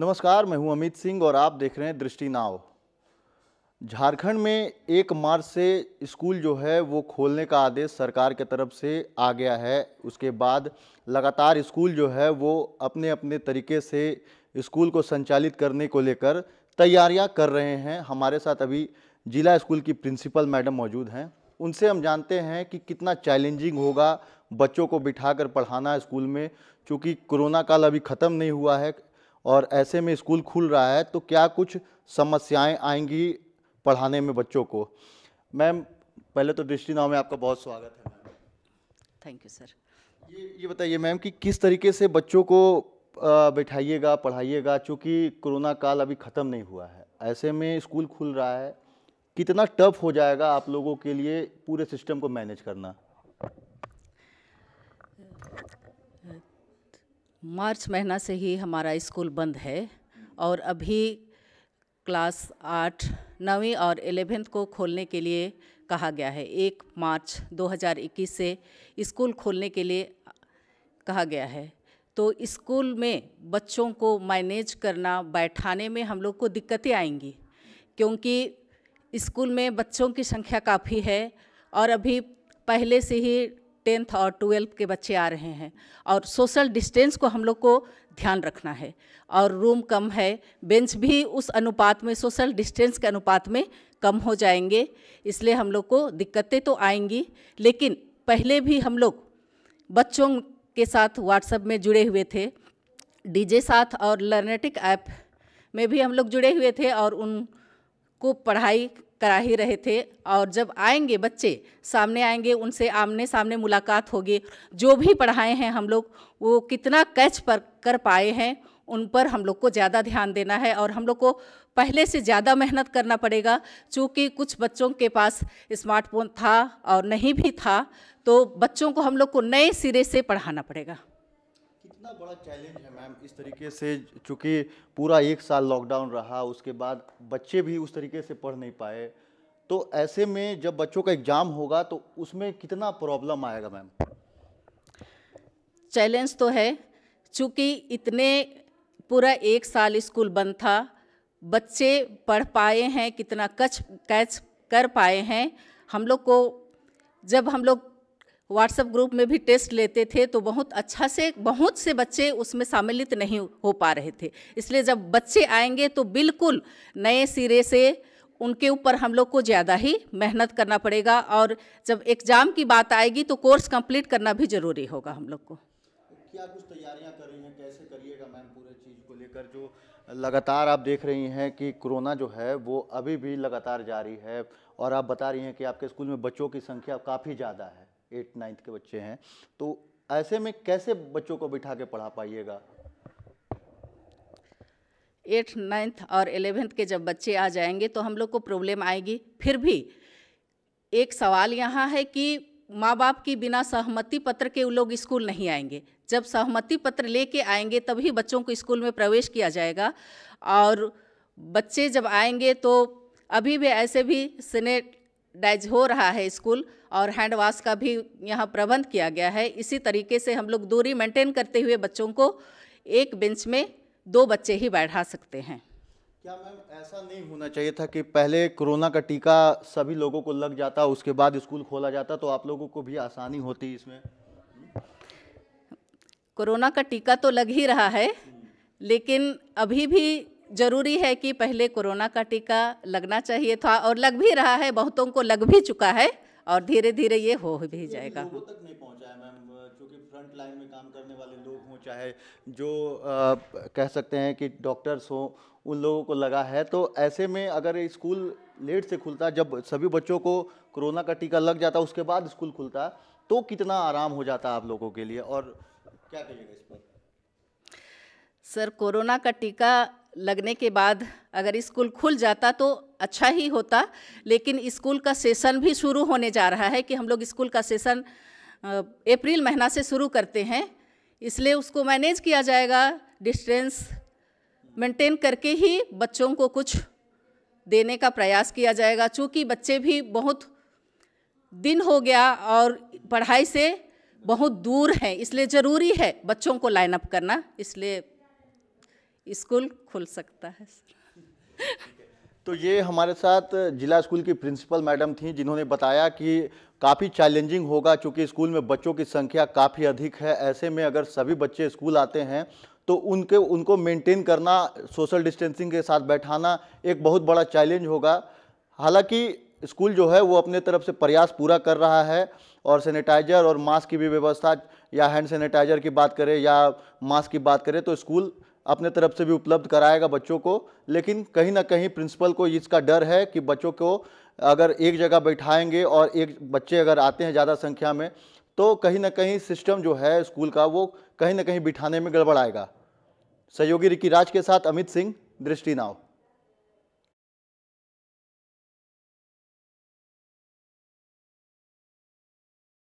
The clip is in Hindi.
नमस्कार मैं हूं अमित सिंह और आप देख रहे हैं दृष्टि नाव झारखंड में एक मार्च से स्कूल जो है वो खोलने का आदेश सरकार के तरफ से आ गया है उसके बाद लगातार स्कूल जो है वो अपने अपने तरीके से स्कूल को संचालित करने को लेकर तैयारियां कर रहे हैं हमारे साथ अभी जिला स्कूल की प्रिंसिपल मैडम मौजूद हैं उनसे हम जानते हैं कि कितना चैलेंजिंग होगा बच्चों को बिठाकर पढ़ाना स्कूल में क्योंकि कोरोना काल अभी ख़त्म नहीं हुआ है और ऐसे में स्कूल खुल रहा है तो क्या कुछ समस्याएं आएंगी पढ़ाने में बच्चों को मैम पहले तो दृष्टि नाव में आपका बहुत स्वागत है मैम थैंक यू सर ये ये बताइए मैम कि किस तरीके से बच्चों को बैठाइएगा पढ़ाइएगा चूँकि कोरोना काल अभी ख़त्म नहीं हुआ है ऐसे में स्कूल खुल रहा है कितना टफ हो जाएगा आप लोगों के लिए पूरे सिस्टम को मैनेज करना मार्च महीना से ही हमारा स्कूल बंद है और अभी क्लास आठ नवी और एलेवेंथ को खोलने के लिए कहा गया है एक मार्च 2021 से स्कूल खोलने के लिए कहा गया है तो स्कूल में बच्चों को मैनेज करना बैठाने में हम लोग को दिक्कतें आएंगी क्योंकि स्कूल में बच्चों की संख्या काफ़ी है और अभी पहले से ही टेंथ और ट्वेल्थ के बच्चे आ रहे हैं और सोशल डिस्टेंस को हम लोग को ध्यान रखना है और रूम कम है बेंच भी उस अनुपात में सोशल डिस्टेंस के अनुपात में कम हो जाएंगे इसलिए हम लोग को दिक्कतें तो आएंगी लेकिन पहले भी हम लोग बच्चों के साथ व्हाट्सएप में जुड़े हुए थे डीजे साथ और लर्नेटिक ऐप में भी हम लोग जुड़े हुए थे और उनको पढ़ाई करा ही रहे थे और जब आएंगे बच्चे सामने आएंगे उनसे आमने सामने मुलाकात होगी जो भी पढ़ाए हैं हम लोग वो कितना कैच पर कर पाए हैं उन पर हम लोग को ज़्यादा ध्यान देना है और हम लोग को पहले से ज़्यादा मेहनत करना पड़ेगा चूँकि कुछ बच्चों के पास स्मार्टफोन था और नहीं भी था तो बच्चों को हम लोग को नए सिरे से पढ़ाना पड़ेगा कितना बड़ा चैलेंज है मैम इस तरीके से चूँकि पूरा एक साल लॉकडाउन रहा उसके बाद बच्चे भी उस तरीके से पढ़ नहीं पाए तो ऐसे में जब बच्चों का एग्ज़ाम होगा तो उसमें कितना प्रॉब्लम आएगा मैम चैलेंज तो है चूँकि इतने पूरा एक साल स्कूल बंद था बच्चे पढ़ पाए हैं कितना कच कैच कर पाए हैं हम लोग को जब हम लोग व्हाट्सएप ग्रुप में भी टेस्ट लेते थे तो बहुत अच्छा से बहुत से बच्चे उसमें सम्मिलित नहीं हो पा रहे थे इसलिए जब बच्चे आएंगे तो बिल्कुल नए सिरे से उनके ऊपर हम लोग को ज़्यादा ही मेहनत करना पड़ेगा और जब एग्ज़ाम की बात आएगी तो कोर्स कंप्लीट करना भी ज़रूरी होगा हम लोग को क्या कुछ तैयारियां कर रही हैं कैसे करिएगा मैम पूरे चीज़ को लेकर जो लगातार आप देख रही हैं कि कोरोना जो है वो अभी भी लगातार जारी है और आप बता रही हैं कि आपके स्कूल में बच्चों की संख्या काफ़ी ज़्यादा है एट नाइन्थ के बच्चे हैं तो ऐसे में कैसे बच्चों को बिठा के पढ़ा पाइएगा एट्थ नाइन्थ और एलेवेंथ के जब बच्चे आ जाएंगे तो हम लोग को प्रॉब्लम आएगी फिर भी एक सवाल यहाँ है कि माँ बाप की बिना सहमति पत्र के वो लोग स्कूल नहीं आएंगे जब सहमति पत्र लेके आएंगे तभी बच्चों को स्कूल में प्रवेश किया जाएगा और बच्चे जब आएंगे तो अभी भी ऐसे भी सेनेटाइज हो रहा है स्कूल और हैंड वाश का भी यहाँ प्रबंध किया गया है इसी तरीके से हम लोग दूरी मेंटेन करते हुए बच्चों को एक बेंच में दो बच्चे ही बैठा सकते हैं क्या मैम ऐसा नहीं होना चाहिए था कि पहले कोरोना का टीका सभी लोगों को लग जाता उसके बाद स्कूल खोला जाता तो आप लोगों को भी आसानी होती इसमें कोरोना का टीका तो लग ही रहा है लेकिन अभी भी ज़रूरी है कि पहले कोरोना का टीका लगना चाहिए था और लग भी रहा है बहुतों को लग भी चुका है और धीरे धीरे ये हो भी जाएगा लोगों तक नहीं पहुंचा है मैम क्योंकि फ्रंट लाइन में काम करने वाले लोग हों चाहे जो आ, कह सकते हैं कि डॉक्टर्स हों उन लोगों को लगा है तो ऐसे में अगर स्कूल लेट से खुलता जब सभी बच्चों को कोरोना का टीका लग जाता उसके बाद स्कूल खुलता तो कितना आराम हो जाता आप लोगों के लिए और क्या कहिएगा इस पर सर कोरोना का टीका लगने के बाद अगर स्कूल खुल जाता तो अच्छा ही होता लेकिन स्कूल का सेशन भी शुरू होने जा रहा है कि हम लोग स्कूल का सेशन अप्रैल महीना से शुरू करते हैं इसलिए उसको मैनेज किया जाएगा डिस्टेंस मेंटेन करके ही बच्चों को कुछ देने का प्रयास किया जाएगा चूँकि बच्चे भी बहुत दिन हो गया और पढ़ाई से बहुत दूर हैं इसलिए ज़रूरी है बच्चों को लाइनअप करना इसलिए स्कूल खुल सकता है सर तो ये हमारे साथ जिला स्कूल की प्रिंसिपल मैडम थी जिन्होंने बताया कि काफ़ी चैलेंजिंग होगा क्योंकि स्कूल में बच्चों की संख्या काफ़ी अधिक है ऐसे में अगर सभी बच्चे स्कूल आते हैं तो उनके उनको मेंटेन करना सोशल डिस्टेंसिंग के साथ बैठाना एक बहुत बड़ा चैलेंज होगा हालांकि स्कूल जो है वो अपने तरफ से प्रयास पूरा कर रहा है और सैनिटाइजर और मास्क की भी व्यवस्था या हैंड सैनिटाइजर की बात करें या मास्क की बात करें तो स्कूल अपने तरफ से भी उपलब्ध कराएगा बच्चों को लेकिन कहीं ना कहीं प्रिंसिपल को इसका डर है कि बच्चों को अगर एक जगह बैठाएंगे और एक बच्चे अगर आते हैं ज़्यादा संख्या में तो कहीं ना कहीं सिस्टम जो है स्कूल का वो कहीं ना कहीं बिठाने में गड़बड़ाएगा सहयोगी रिकी राज के साथ अमित सिंह दृष्टि नाव